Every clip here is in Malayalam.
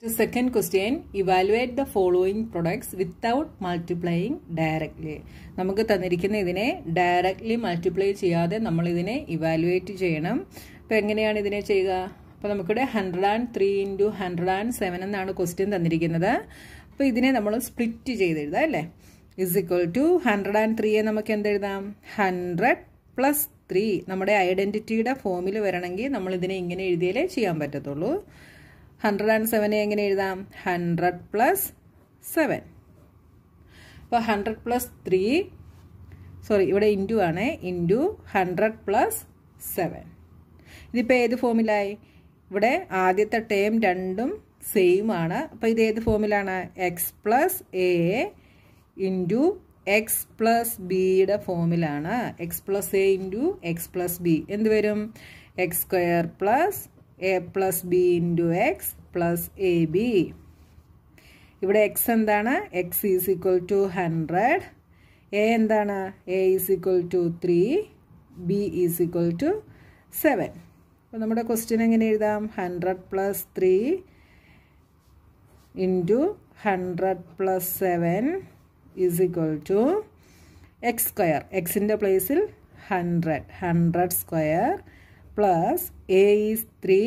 The second question, evaluate the following products without multiplying directly. നമുക്ക് തന്നിരിക്കുന്ന ഇതിനെ ഡയറക്റ്റ്ലി മൾട്ടിപ്ലൈ ചെയ്യാതെ നമ്മൾ ഇതിനെ ഇവാലുവേറ്റ് ചെയ്യണം അപ്പോൾ എങ്ങനെയാണ് ഇതിനെ ചെയ്യുക അപ്പോൾ നമുക്കിവിടെ hundred and three into hundred and seven എന്നാണ് ക്വസ്റ്റ്യൻ തന്നിരിക്കുന്നത് അപ്പോൾ ഇതിനെ നമ്മൾ സ്പ്ലിറ്റ് ചെയ്തെഴുതാം അല്ലേ is equal to hundred and ത്രീയെ നമുക്ക് എന്തെഴുതാം ഹൺഡ്രഡ് പ്ലസ് ത്രീ നമ്മുടെ ഐഡൻറ്റിറ്റിയുടെ ഫോമിൽ വരണമെങ്കിൽ നമ്മൾ ഇതിനെ ഇങ്ങനെ എഴുതിയാലേ ചെയ്യാൻ പറ്റത്തുള്ളൂ ഹൺഡ്രഡ് ആൻഡ് സെവനെ എങ്ങനെ എഴുതാം ഹൺഡ്രഡ് പ്ലസ് സെവൻ അപ്പോൾ ഹൺഡ്രഡ് പ്ലസ് ത്രീ സോറി ഇവിടെ ഇൻറ്റു ആണ് ഇൻറ്റു ഹൺഡ്രഡ് പ്ലസ് സെവൻ ഇതിപ്പോൾ ഏത് ഫോമിലായി ഇവിടെ ആദ്യത്തെ ടേം രണ്ടും സെയിം ആണ് അപ്പോൾ ഇത് ഏത് ഫോമിലാണ് X plus A into X plus ബിയുടെ ഫോമിലാണ് X plus A into X plus B എന്ത് വരും X square plus A plus B into X plus A B ഇവിടെ എക്സ് എന്താണ് X is equal to hundred A എന്താണ് A is equal to three B is equal to seven അപ്പോൾ നമ്മുടെ ക്വസ്റ്റ്യൻ എങ്ങനെ എഴുതാം hundred plus three into hundred plus seven is equal to X square എക്സിൻ്റെ പ്ലേസിൽ hundred hundred square plus A is three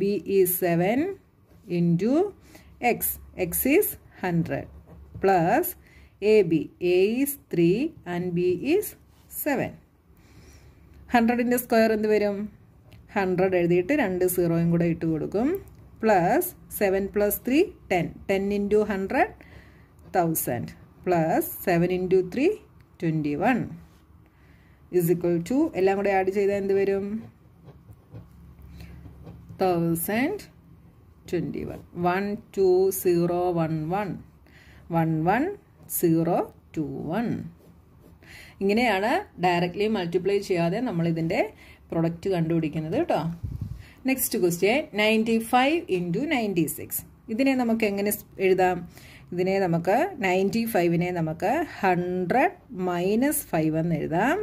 B is seven into X X is hundred plus A B A is three and B is seven ഹൺഡ്രഡിൻ്റെ സ്ക്വയർ എന്ത് വരും ഹൺഡ്രഡ് എഴുതിയിട്ട് രണ്ട് സീറോയും കൂടെ ഇട്ട് കൊടുക്കും plus seven plus three ten ten into hundred thousand plus seven into three twenty one is equal to എല്ലാം കൂടെ ആഡ് ചെയ്താൽ എന്ത് വരും thousand twenty one one two zero one one one one zero two one ഇങ്ങനെയാണ് ഡയറക്റ്റ്ലി മൾട്ടിപ്ലൈ ചെയ്യാതെ നമ്മൾ ഇതിൻ്റെ പ്രൊഡക്റ്റ് കണ്ടുപിടിക്കുന്നത് കേട്ടോ next question ninety five into ninety six ഇതിനെ നമുക്ക് എങ്ങനെ എഴുതാം ഇതിനെ നമുക്ക് നയൻറ്റി ഫൈവിനെ നമുക്ക് ഹൺഡ്രഡ് മൈനസ് ഫൈവ് എന്ന് എഴുതാം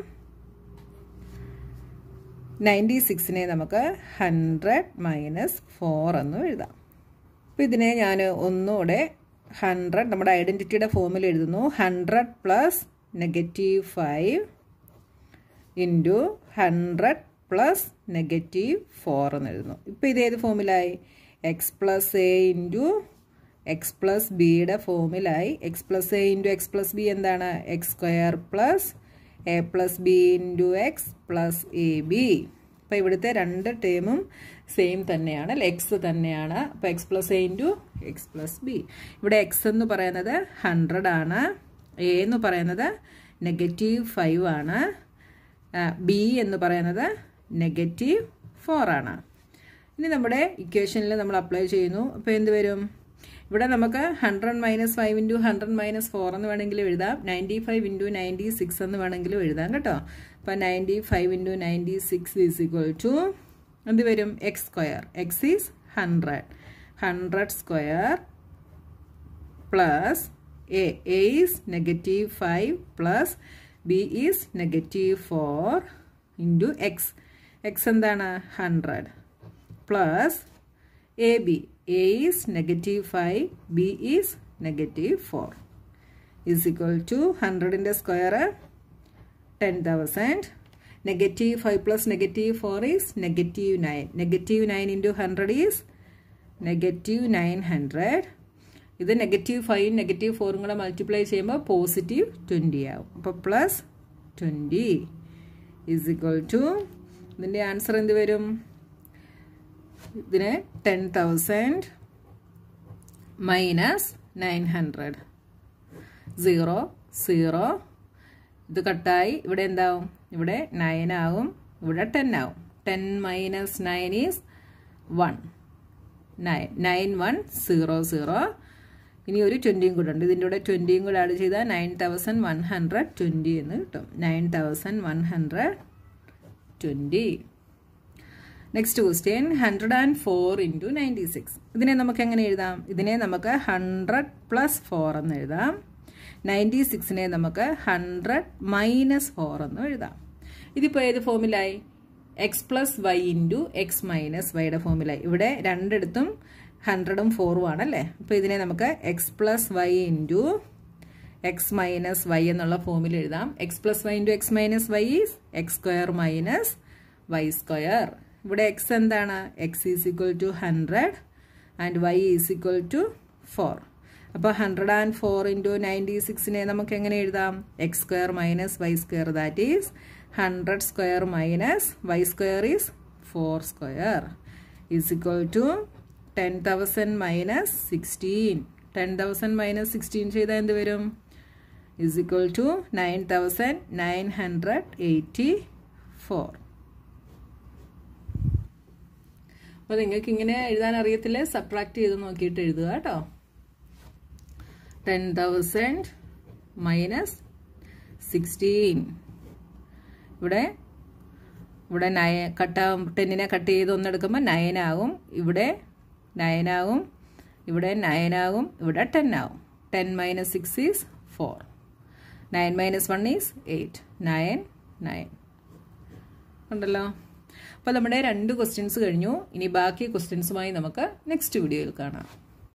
നയൻറ്റി സിക്സിനെ നമുക്ക് ഹൺഡ്രഡ് മൈനസ് ഫോർ എന്നും എഴുതാം അപ്പോൾ ഇതിനെ ഞാൻ ഒന്നുകൂടെ ഹൺഡ്രഡ് നമ്മുടെ ഐഡൻറ്റിറ്റിയുടെ ഫോമിൽ എഴുതുന്നു hundred plus negative five into hundred plus negative four എന്ന് എഴുതുന്നു ഇപ്പോൾ ഇതേത് ഫോമിലായി X plus A into X plus ബിയുടെ ഫോമിലായി X plus A into X plus B എന്താണ് X square plus A plus B into X plus A B അപ്പം ഇവിടുത്തെ രണ്ട് ടേമും സെയിം തന്നെയാണ് അല്ലെ എക്സ് തന്നെയാണ് അപ്പം X plus A into X plus B ഇവിടെ എക്സ് എന്ന് പറയുന്നത് ഹൺഡ്രഡ് ആണ് എ എന്ന് പറയുന്നത് നെഗറ്റീവ് ഫൈവ് ആണ് ബി എന്ന് പറയുന്നത് നെഗറ്റീവ് ഫോർ ആണ് ഇനി നമ്മുടെ ഇക്വേഷനിൽ നമ്മൾ അപ്ലൈ ചെയ്യുന്നു അപ്പോൾ എന്ത് വരും ഇവിടെ നമുക്ക് hundred minus five into hundred minus four എന്ന് വേണമെങ്കിലും എഴുതാം ninety five into ninety six എന്ന് വേണമെങ്കിലും എഴുതാം കേട്ടോ അപ്പം ninety five into ninety six is equal to എന്ത് വരും X square X is hundred hundred square plus A A negative five plus B is negative four into X X എന്താണ് hundred plus A B A is negative five B is negative four is equal to ഹൺഡ്രഡിൻ്റെ square ten thousand negative five plus negative four is negative nine negative nine into hundred is negative nine hundred ഇത് നെഗറ്റീവ് ഫൈവും നെഗറ്റീവ് ഫോറും കൂടെ മൾട്ടിപ്ലൈ ചെയ്യുമ്പോൾ പോസിറ്റീവ് ട്വൻറ്റി ആവും അപ്പോൾ plus twenty is equal to ഇതിൻ്റെ ആൻസർ എന്ത് വരും ഇതിന് ten thousand minus nine hundred zero zero ഇത് കട്ടായി ഇവിടെ എന്താവും ഇവിടെ നയൻ ആവും ഇവിടെ ടെൻ ആവും ten minus nine is one nine nine one zero zero ഇനി ഒരു ട്വൻറ്റിയും കൂടെ ഉണ്ട് ഇതിൻ്റെ കൂടെ ട്വൻറ്റിയും കൂടെ ആഡ് ചെയ്താൽ nine thousand one hundred twenty എന്ന് കിട്ടും nine thousand one hundred twenty next question hundred and four into ninety six ഇതിനെ നമുക്ക് എങ്ങനെ എഴുതാം ഇതിനെ നമുക്ക് ഹൺഡ്രഡ് പ്ലസ് ഫോർ എന്ന് എഴുതാം നയൻറ്റി സിക്സിനെ നമുക്ക് ഹൺഡ്രഡ് മൈനസ് ഫോർ എന്ന് എഴുതാം ഇതിപ്പോൾ ഏത് ഫോമിലായി X plus Y into X minus വൈയുടെ ഫോമിലായി ഇവിടെ രണ്ടിടത്തും ഹൺഡ്രഡും ഫോറും ആണല്ലേ അപ്പോൾ ഇതിനെ നമുക്ക് X plus Y into X minus Y എന്നുള്ള ഫോമിൽ എഴുതാം X plus Y into X minus Y is X square minus Y square ഇവിടെ എക്സ് എന്താണ് X is equal to hundred and Y is equal to four അപ്പോൾ hundred and four into ninety സിക്സിനെ നമുക്ക് എങ്ങനെ എഴുതാം X square minus Y square that is hundred square minus Y square is four square is equal to ten thousand minus sixteen ten thousand minus sixteen ചെയ്താൽ എന്ത് വരും is equal to nine thousand nine hundred eighty four അപ്പൊ നിങ്ങൾക്ക് ഇങ്ങനെ എഴുതാൻ അറിയത്തില്ല സബ്ട്രാക്ട് ചെയ്ത് നോക്കിയിട്ട് എഴുതുക കേട്ടോ ടെൻ തൗസൻഡ് മൈനസ് സിക്സ്റ്റീൻ ഇവിടെ ഇവിടെ നയ കട്ട ടെന്നിനെ കട്ട് ചെയ്ത് ഒന്നെടുക്കുമ്പോൾ നയനാകും ഇവിടെ നയനാകും ഇവിടെ നയനാകും ഇവിടെ ടെൻ ആകും ten minus six is four nine minus one is eight nine nine ഉണ്ടല്ലോ അപ്പോൾ നമ്മുടെ രണ്ട് ക്വസ്റ്റ്യൻസ് കഴിഞ്ഞു ഇനി ബാക്കി ക്വസ്റ്റ്യൻസുമായി നമുക്ക് നെക്സ്റ്റ് വീഡിയോയിൽ കാണാം